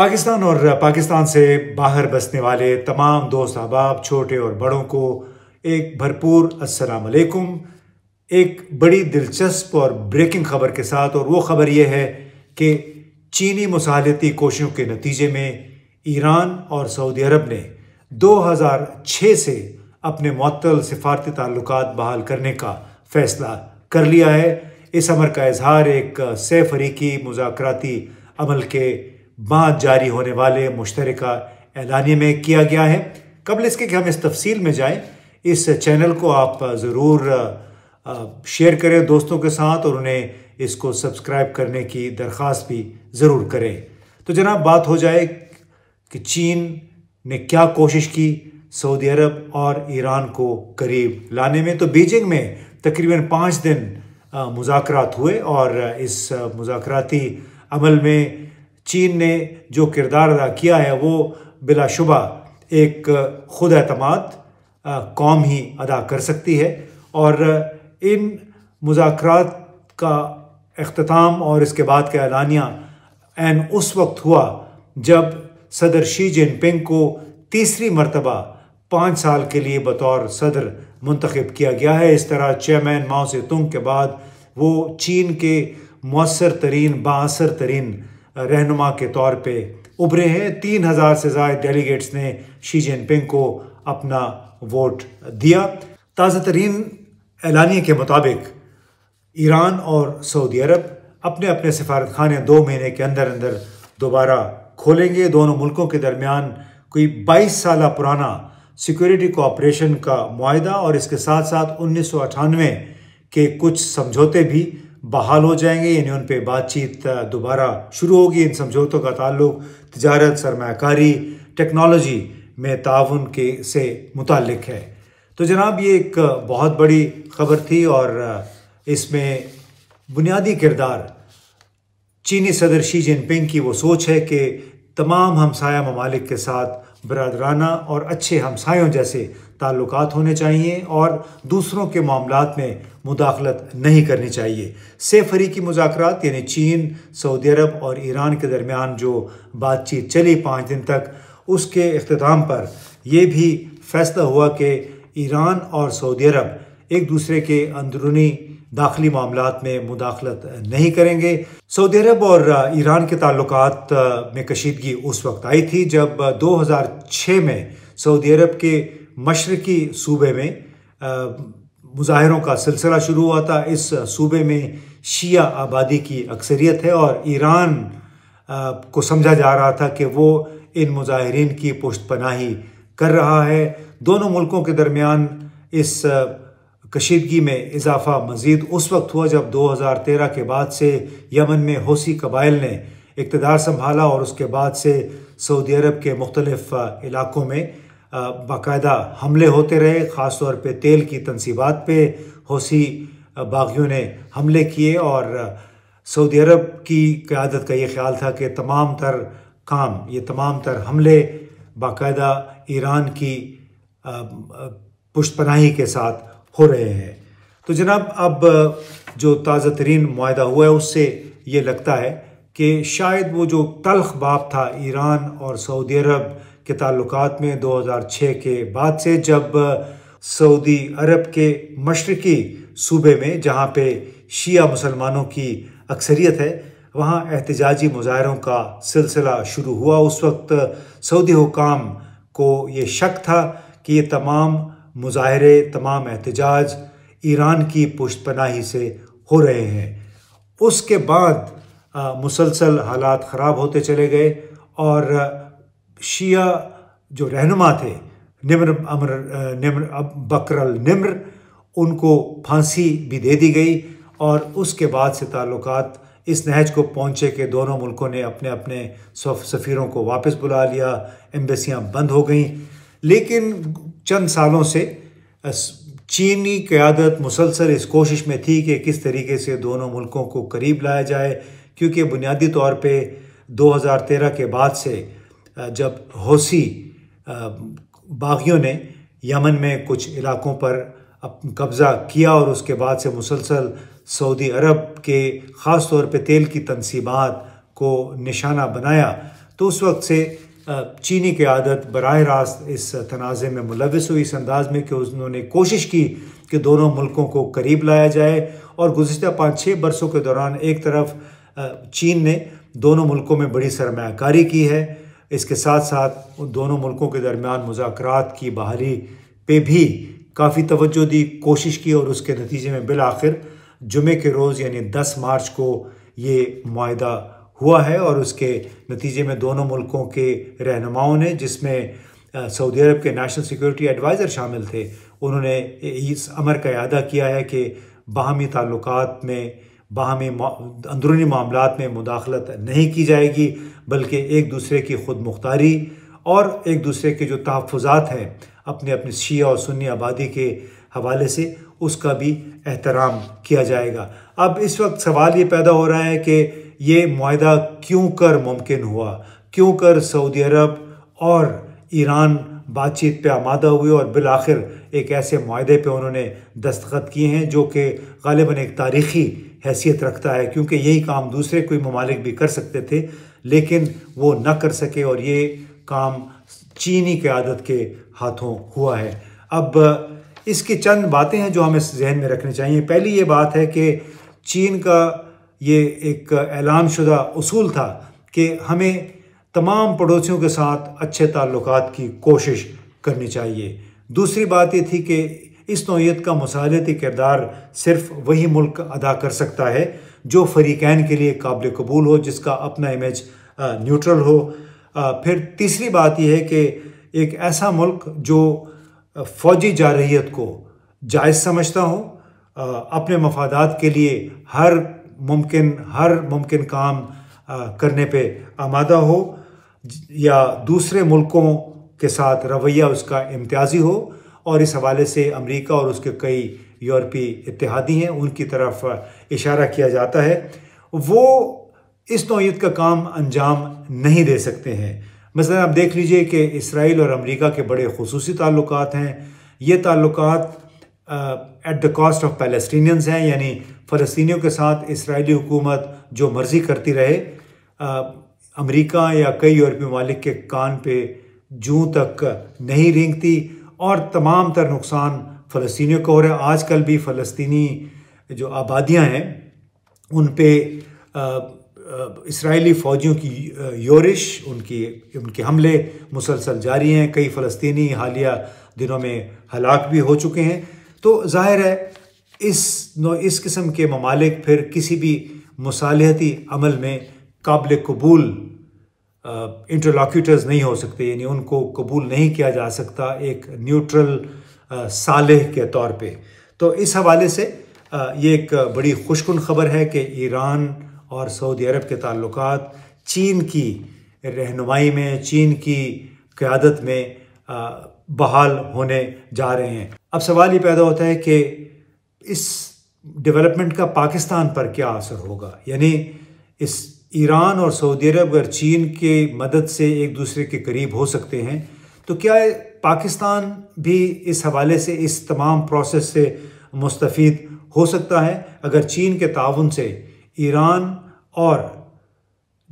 पाकिस्तान और पाकिस्तान से बाहर बसने वाले तमाम दोस्त अहबाब छोटे और बड़ों को एक भरपूर असलकुम एक बड़ी दिलचस्प और ब्रेकिंग खबर के साथ और वो ख़बर यह है कि चीनी मसालती कोशिशों के नतीजे में ईरान और सऊदी अरब ने 2006 से अपने मअतल सिफारती ताल्लुक बहाल करने का फैसला कर लिया है इस अमर का इजहार एक सैफरीकी की अमल के बाद जारी होने वाले मुश्तर ऐलानी में किया गया है कबल इसके कि हम इस तफसील में जाएँ इस चैनल को आप ज़रूर शेयर करें दोस्तों के साथ और उन्हें इसको सब्सक्राइब करने की दरख्वास्त भी ज़रूर करें तो जनाब बात हो जाए कि चीन ने क्या कोशिश की सऊदी अरब और ईरान को करीब लाने में तो बीजिंग में तकरीबन पाँच दिन मुजाकरात हुए और इस मुजाकराती अमल में चीन ने जो किरदार अदा किया है वो बिलाशुबा एक खुद अतमाद कौम ही अदा कर सकती है और इन मुजाकर का अख्ताम और इसके बाद का ऐलानिया एन उस वक्त हुआ जब सदर शी जिनपिंग को तीसरी मरतबा पाँच साल के लिए बतौर सदर मंतखब किया गया है इस तरह चेयरमैन माओ से तुंग के बाद वो चीन के मौसर तरीन बासर तरीन रहनुमा के तौर पे उभरे हैं तीन हज़ार से ज़ायद डेलीगेट्स ने शी जिनपिंग को अपना वोट दिया ताज़ा तरीन ऐलानी के मुताबिक ईरान और सऊदी अरब अपने अपने सफारत खाने दो महीने के अंदर अंदर दोबारा खोलेंगे दोनों मुल्कों के दरमियान कोई बाईस साल पुराना सिक्योरिटी कोऑपरेशन का माहा और इसके साथ साथ उन्नीस के कुछ समझौते भी बहाल हो जाएंगे यानी उन पर बातचीत दोबारा शुरू होगी इन समझौतों का ताल्लुक तजारत सरमाकारी टेक्नोलॉजी में ताउन के से मुतक है तो जनाब ये एक बहुत बड़ी खबर थी और इसमें बुनियादी किरदार चीनी सदर शी जिनपिंग की वो सोच है कि तमाम हमसाया ममालिक के साथ बरदराना और अच्छे हमसायों जैसे ताल्लुक होने चाहिए और दूसरों के मामला में मुदाखलत नहीं करनी चाहिए सेफ की मुजाकर यानी चीन सऊदी अरब और ईरान के दरमियान जो बातचीत चली पाँच दिन तक उसके अख्ताम पर यह भी फैसला हुआ कि ईरान और सऊदी अरब एक दूसरे के अंदरूनी दाखिली मामला में मुदाखलत नहीं करेंगे सऊदी अरब और ईरान के ताल्लुक में कशीदगी उस वक्त आई थी जब 2006 में सऊदी अरब के मशरकी सूबे में मुजाहरों का सिलसिला शुरू हुआ था इस सूबे में शिया आबादी की अक्सरियत है और ईरान को समझा जा रहा था कि वो इन मुजाहरीन की पुष्ट पनाही कर रहा है दोनों मुल्कों के दरमियान इस कशीदगी में इजाफा मजीद उस वक्त हुआ जब 2013 के बाद से यमन में हौसी कबाइल ने इकतदार संभाला और उसके बाद से सऊदी अरब के मुख्तलफ़ इलाकों में बाकायदा हमले होते रहे ख़ास तौर पर तेल की तनसीबात पे हौसी बागियों ने हमले किए और सऊदी अरब की क़्यादत का ये ख्याल था कि तमाम तर काम ये तमाम तर हमले बाकायदा ईरान की पुष्पनाही पनाही के साथ हो रहे हैं तो जनाब अब जो ताज़ा तरीन माह हुआ है उससे ये लगता है कि शायद वो जो तलख बाप था ईरान और सऊदी अरब के ताल्लुक में 2006 के बाद से जब सऊदी अरब के मशरकी सूबे में जहाँ पे शिया मुसलमानों की अक्सरियत है वहाँ एहतजाजी मुजाहरों का सिलसिला शुरू हुआ उस वक्त सऊदी हुकाम को ये शक था कि ये तमाम मुजाहरे तमाम एहतजाज ईरान की पुष्ट पनाही से हो रहे हैं उसके बाद मुसलसल हालात ख़राब होते चले गए और शिया जो रहनुमा थे निम्र अमर निम्र बकरल निम्र उनको फांसी भी दे दी गई और उसके बाद से ताल्लुक इस नहज को पहुँचे कि दोनों मुल्कों ने अपने अपने सफ़ीरों को वापस बुला लिया एम्बेसियाँ बंद हो गईं लेकिन चंद सालों से चीनी क़्यादत मुसलसल इस कोशिश में थी कि किस तरीके से दोनों मुल्कों को करीब लाया जाए क्योंकि बुनियादी तौर पे 2013 के बाद से जब हौसी बागियों ने यमन में कुछ इलाकों पर कब्ज़ा किया और उसके बाद से मुसलसल सऊदी अरब के ख़ास तौर पे तेल की तनसीबात को निशाना बनाया तो उस वक्त से चीनी की आदत बर रास्त इस तनाज़े में मुलविस हुई इस अंदाज़ में कि उन्होंने कोशिश की कि दोनों मुल्कों को करीब लाया जाए और गुज्त पाँच छः बरसों के दौरान एक तरफ चीन ने दोनों मुल्कों में बड़ी सरमाकारी की है इसके साथ साथ दोनों मुल्कों के दरमियान मुजाकर की बहाली पे भी काफ़ी तवज्जो दी कोशिश की और उसके नतीजे में बिल आखिर जुमे के रोज़ यानी दस मार्च को ये माह हुआ है और उसके नतीजे में दोनों मुल्कों के रहनुमाओं ने जिसमें सऊदी अरब के नेशनल सिक्योरिटी एडवाइज़र शामिल थे उन्होंने इस अमर का अदा किया है कि बाहमी ताल्लुक में बाहमी अंदरूनी मामला में मुदाखलत नहीं की जाएगी बल्कि एक दूसरे की खुद मुख्तारी और एक दूसरे के जो तहफ़ात हैं अपने अपने शी और सुन्नी आबादी के हवाले से उसका भी एहतराम किया जाएगा अब इस वक्त सवाल ये पैदा हो रहा है कि ये माह क्यों कर मुमकिन हुआ क्यों कर सऊदी अरब और ईरान बातचीत पे आमादा हुए और बिल आखिर एक ऐसे माहे पे उन्होंने दस्तखत किए हैं जो कि गालिबा एक तारीख़ी हैसियत रखता है क्योंकि यही काम दूसरे कोई ममालिक भी कर सकते थे लेकिन वो न कर सके और ये काम चीनी क़्यादत के हाथों हुआ है अब इसकी चंद बातें हैं जो हमें जहन में रखनी चाहिए पहली ये बात है कि चीन का ये एक ऐलान शुदा असूल था कि हमें तमाम पड़ोसियों के साथ अच्छे ताल्लुक की कोशिश करनी चाहिए दूसरी बात ये थी कि इस नोयत का मसालती किरदार सिर्फ वही मुल्क अदा कर सकता है जो फरीकैन के लिए काबिल कबूल हो जिसका अपना इमेज न्यूट्रल हो फिर तीसरी बात यह है कि एक ऐसा मुल्क जो फौजी जारहीत को जायज़ समझता हो अपने मफादात के लिए हर मुमकिन हर मुमकिन काम करने पे आमादा हो या दूसरे मुल्कों के साथ रवैया उसका इम्तियाजी हो और इस हवाले से अमेरिका और उसके कई यूरोपी इतिहादी हैं उनकी तरफ इशारा किया जाता है वो इस नौीयत का काम अंजाम नहीं दे सकते हैं मसल आप देख लीजिए कि इसराइल और अमेरिका के बड़े खसूसी ताल्लुक हैं ये ताल्लुक at the cost of Palestinians हैं यानी फ़लस्तियों के साथ इसराइली हुकूमत जो मर्ज़ी करती रहे uh, अमेरिका या कई यूरोपीय ममालिक के कान पे जू तक नहीं रेंगती और तमाम तर नुकसान फ़लस्तियों का हो रहा है आजकल भी फ़लस्तनी जो आबादियाँ हैं उन पे uh, uh, इसराइली फ़ौजियों की योरिश उनकी उनके हमले मुसलसल जारी हैं कई फ़लस्तनी हालिया दिनों में हलाक भी हो चुके हैं तो जाहिर है इस नो इस किस्म के ममालिक फिर किसी भी मसालहती अमल में काबिल कबूल इंटरलॉक्यूटर्स नहीं हो सकते यानी उनको कबूल नहीं किया जा सकता एक न्यूट्रल सालह के तौर पे तो इस हवाले से ये एक बड़ी खुशकुन खबर है कि ईरान और सऊदी अरब के ताल्लुक चीन की रहनुमाई में चीन की क़्यादत में आ, बहाल होने जा रहे हैं अब सवाल ये पैदा होता है कि इस डेवलपमेंट का पाकिस्तान पर क्या असर होगा यानी इस ईरान और सऊदी अरब अगर चीन के मदद से एक दूसरे के करीब हो सकते हैं तो क्या पाकिस्तान भी इस हवाले से इस तमाम प्रोसेस से मुस्तफ़ हो सकता है अगर चीन के ताउन से ईरान और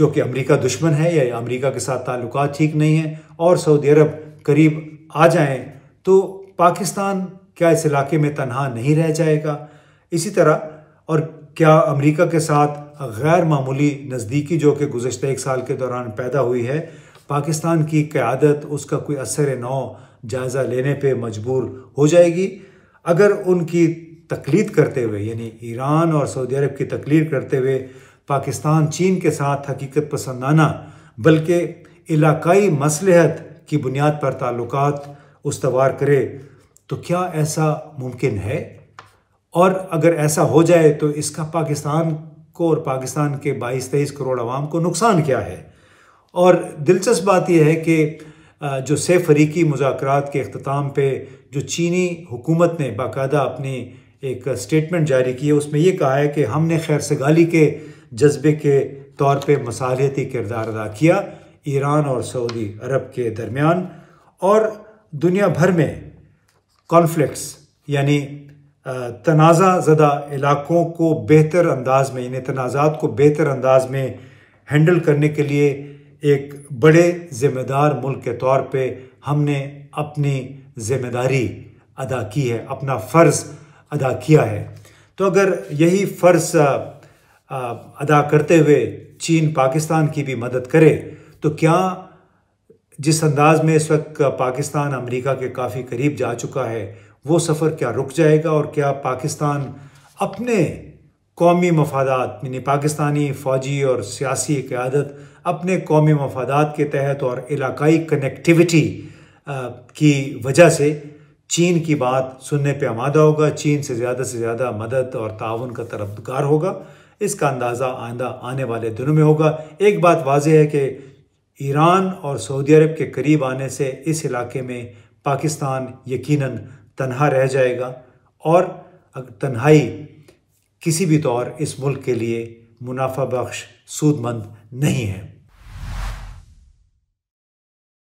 जो कि अमेरिका दुश्मन है या अमेरिका के साथ ताल्लुक ठीक नहीं हैं और सऊदी अरब करीब आ जाएं तो पाकिस्तान क्या इस इलाके में तनहा नहीं रह जाएगा इसी तरह और क्या अमेरिका के साथ गैर मामूली नज़दीकी जो कि गुजशत एक साल के दौरान पैदा हुई है पाकिस्तान की क़्यादत उसका कोई असर नौ जायज़ा लेने पे मजबूर हो जाएगी अगर उनकी तकलीद करते हुए यानी ईरान और सऊदी अरब की तकलीद करते हुए पाकिस्तान चीन के साथ हकीकत पसंदाना बल्कि इलाकई मसलहत की बुनियाद पर ताल्लुक उसवार करे तो क्या ऐसा मुमकिन है और अगर ऐसा हो जाए तो इसका पाकिस्तान को और पाकिस्तान के बाईस तेईस करोड़ आवाम को नुकसान क्या है और दिलचस्प बात यह है कि जो से फरीकी मुजाकर के अख्ताम पे जो चीनी हुकूमत ने बाकायदा अपनी एक स्टेटमेंट जारी की है उसमें यह कहा है कि हमने खैर सगाली के जज्बे के तौर पे मसालती किरदार अदा किया ईरान और सऊदी अरब के दरमियान और दुनिया भर में कॉन्फ्लिक्स यानी तनाज़ा ज़दा इलाकों को बेहतर अंदाज में यानी तनाज़ात को बेहतर अंदाज में हैंडल करने के लिए एक बड़े ज़िम्मेदार मुल्क के तौर पे हमने अपनी ज़िम्मेदारी अदा की है अपना फ़र्ज़ अदा किया है तो अगर यही फ़र्ज़ अदा करते हुए चीन पाकिस्तान की भी मदद करे तो क्या जिस अंदाज में इस वक्त पाकिस्तान अमेरिका के काफ़ी करीब जा चुका है वो सफ़र क्या रुक जाएगा और क्या पाकिस्तान अपने कौमी मफादात यानी पाकिस्तानी फ़ौजी और सियासी क़्यादत अपने कौमी मफादात के तहत और इलाकई कनेक्टिविटी की वजह से चीन की बात सुनने पर आमादा होगा चीन से ज़्यादा से ज़्यादा मदद और ताउन का तरफगार होगा इसका अंदाज़ा आंदा आने वाले दिनों में होगा एक बात वाजह है कि ईरान और सऊदी अरब के करीब आने से इस इलाके में पाकिस्तान यकीनन तनहा रह जाएगा और तन्हाई किसी भी तौर इस मुल्क के लिए मुनाफा बख्श सूदमंद नहीं है